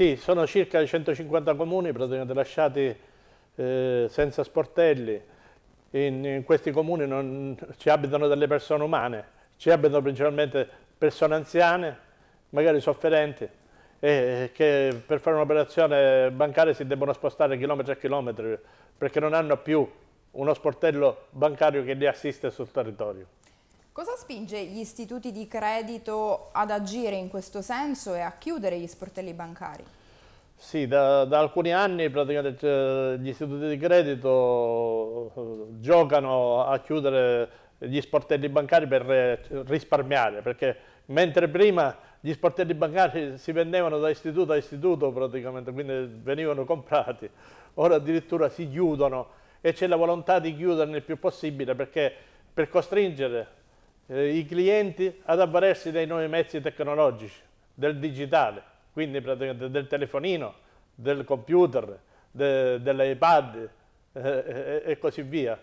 Sì, sono circa 150 comuni praticamente lasciati eh, senza sportelli. In, in questi comuni non, ci abitano delle persone umane, ci abitano principalmente persone anziane, magari sofferenti, e che per fare un'operazione bancaria si debbono spostare chilometri a chilometri perché non hanno più uno sportello bancario che li assiste sul territorio. Cosa spinge gli istituti di credito ad agire in questo senso e a chiudere gli sportelli bancari? Sì, da, da alcuni anni praticamente eh, gli istituti di credito eh, giocano a chiudere gli sportelli bancari per eh, risparmiare, perché mentre prima gli sportelli bancari si vendevano da istituto a istituto praticamente, quindi venivano comprati, ora addirittura si chiudono e c'è la volontà di chiuderne il più possibile perché per costringere eh, i clienti ad avvalersi dei nuovi mezzi tecnologici, del digitale, quindi praticamente del telefonino, del computer, de, dell'iPad eh, eh, e così via.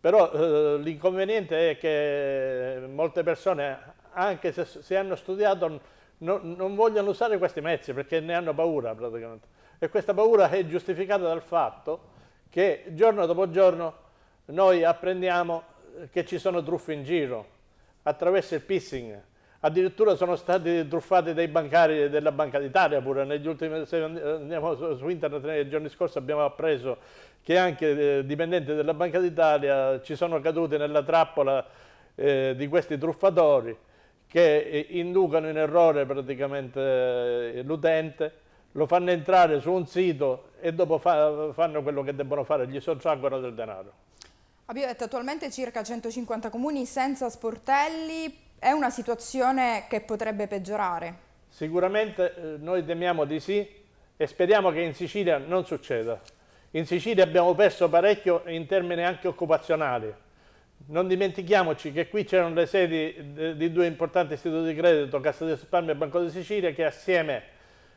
Però eh, l'inconveniente è che molte persone, anche se, se hanno studiato, no, non vogliono usare questi mezzi perché ne hanno paura praticamente. E questa paura è giustificata dal fatto che giorno dopo giorno noi apprendiamo che ci sono truffe in giro, attraverso il pissing. Addirittura sono stati truffati dai bancari della Banca d'Italia pure negli ultimi, se andiamo su internet nei giorni scorsi abbiamo appreso che anche eh, dipendenti della Banca d'Italia ci sono caduti nella trappola eh, di questi truffatori che eh, inducono in errore praticamente eh, l'utente, lo fanno entrare su un sito e dopo fa, fanno quello che debbono fare, gli sottraggono del denaro. Abbiamo detto attualmente circa 150 comuni senza sportelli, è una situazione che potrebbe peggiorare? Sicuramente eh, noi temiamo di sì e speriamo che in Sicilia non succeda. In Sicilia abbiamo perso parecchio in termini anche occupazionali. Non dimentichiamoci che qui c'erano le sedi eh, di due importanti istituti di credito, Cassa di Sparmio e Banco di Sicilia, che assieme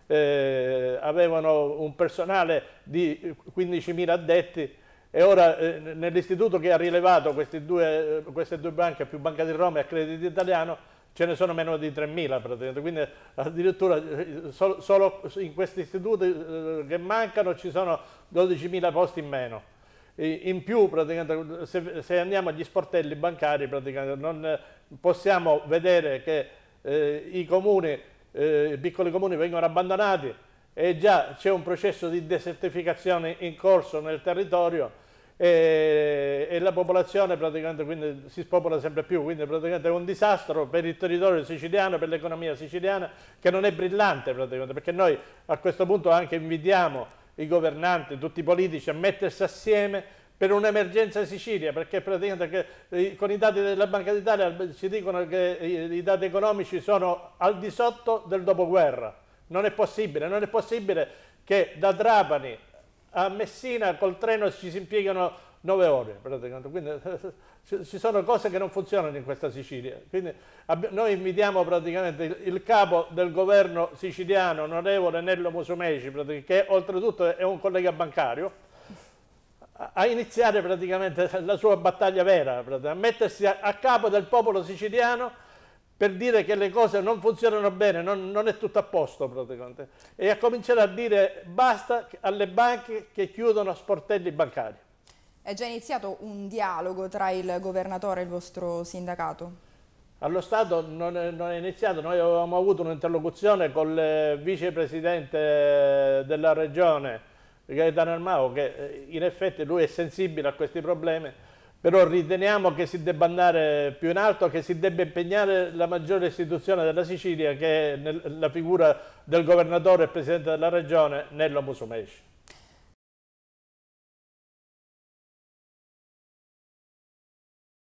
eh, avevano un personale di 15.000 addetti e ora eh, nell'istituto che ha rilevato due, eh, queste due banche, più Banca di Roma e Credito Italiano, ce ne sono meno di 3.000 praticamente, quindi addirittura eh, solo, solo in questi istituti eh, che mancano ci sono 12.000 posti in meno. In più se, se, andiamo agli sportelli bancari non possiamo vedere che eh, i comuni, eh, i piccoli comuni vengono abbandonati e già c'è un processo di desertificazione in corso nel territorio e, e, la popolazione praticamente quindi, si spopola sempre più, quindi praticamente è un disastro per il territorio siciliano, per l'economia siciliana che non è brillante praticamente, perché noi a questo punto anche invidiamo i governanti, tutti i politici a mettersi assieme per un'emergenza Sicilia, perché praticamente eh, con i dati della Banca d'Italia ci dicono che i dati economici sono al di sotto del dopoguerra. Non è possibile, non è possibile che da Trapani a Messina col treno ci si impiegano 9 ore, quindi ci sono cose che non funzionano in questa Sicilia, quindi noi invitiamo praticamente il, capo del governo siciliano, onorevole Nello Musumeci, che oltretutto è un collega bancario, a iniziare praticamente la sua battaglia vera, a mettersi a, capo del popolo siciliano per dire che le cose non funzionano bene, non, non è tutto a posto praticamente, e a cominciare a dire basta alle banche che chiudono sportelli bancari. È già iniziato un dialogo tra il governatore e il vostro sindacato? Allo Stato non è, non è iniziato, noi avevamo avuto un'interlocuzione con il vicepresidente della regione, Gaetano Armao, che eh, in effetti lui è sensibile a questi problemi, però riteniamo che si debba andare più in alto, che si debba impegnare la maggiore istituzione della Sicilia, che è la figura del governatore e presidente della regione, Nello Musumeci.